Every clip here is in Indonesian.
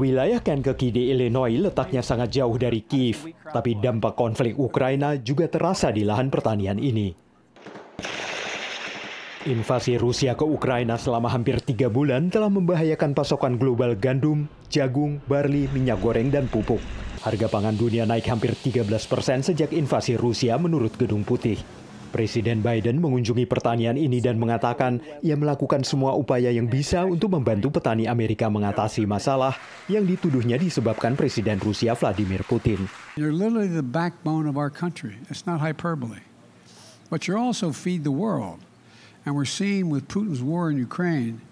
Wilayah Kankakee di Illinois letaknya sangat jauh dari Kiev, tapi dampak konflik Ukraina juga terasa di lahan pertanian ini. Invasi Rusia ke Ukraina selama hampir tiga bulan telah membahayakan pasokan global gandum, jagung, barley, minyak goreng, dan pupuk. Harga pangan dunia naik hampir 13 persen sejak invasi Rusia menurut Gedung Putih. Presiden Biden mengunjungi pertanian ini dan mengatakan ia melakukan semua upaya yang bisa untuk membantu petani Amerika mengatasi masalah yang dituduhnya disebabkan Presiden Rusia Vladimir Putin. You're literally the backbone of our country. It's not hyperbole. But you're also feed the world. And we're seeing with Putin's war in Ukraine,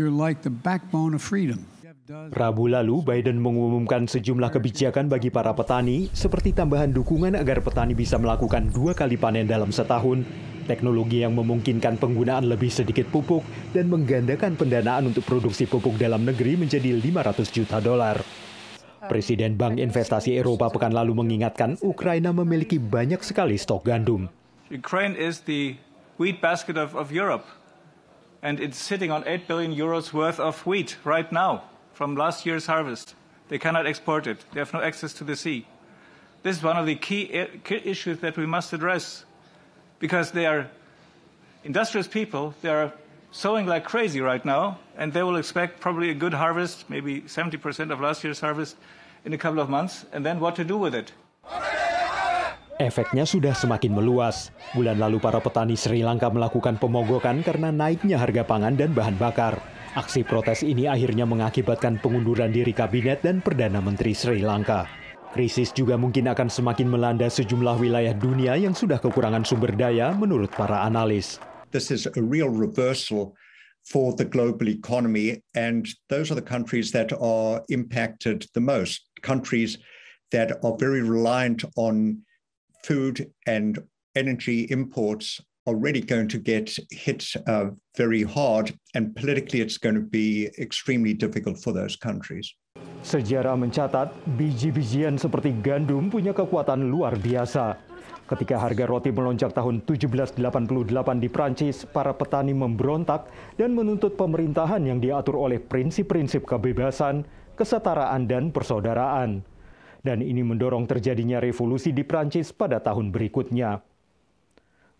you're like the backbone of freedom. Rabu lalu, Biden mengumumkan sejumlah kebijakan bagi para petani, seperti tambahan dukungan agar petani bisa melakukan dua kali panen dalam setahun, teknologi yang memungkinkan penggunaan lebih sedikit pupuk, dan menggandakan pendanaan untuk produksi pupuk dalam negeri menjadi 500 juta dolar. Presiden Bank Investasi Eropa pekan lalu mengingatkan Ukraina memiliki banyak sekali stok gandum. Ukraine is the wheat basket of, of Europe, and it's sitting on 8 billion euros worth of wheat right now. from last year's harvest. They cannot export it. They have no access to the sea. This is one of the key, key issues that we must address because they are industrious people. They are sowing like crazy right now, and they will expect probably a good harvest, maybe 70% of last year's harvest, in a couple of months, and then what to do with it. Efeknya sudah semakin meluas. Bulan lalu para petani Sri Lanka melakukan pemogokan karena naiknya harga pangan dan bahan bakar. Aksi protes ini akhirnya mengakibatkan pengunduran diri kabinet dan Perdana Menteri Sri Lanka. Krisis juga mungkin akan semakin melanda sejumlah wilayah dunia yang sudah kekurangan sumber daya menurut para analis. This is a real reversal for the global economy and those are the countries that are impacted the most. Countries that are very reliant on food and energy imports already going to get hit uh, very hard, and politically it's going to be extremely difficult for those countries. Sejarah mencatat biji-bijian seperti gandum punya kekuatan luar biasa. Ketika harga roti melonjak tahun 1788 di Prancis, para petani memberontak dan menuntut pemerintahan yang diatur oleh prinsip-prinsip kebebasan, kesetaraan, dan persaudaraan. Dan ini mendorong terjadinya revolusi di Prancis pada tahun berikutnya.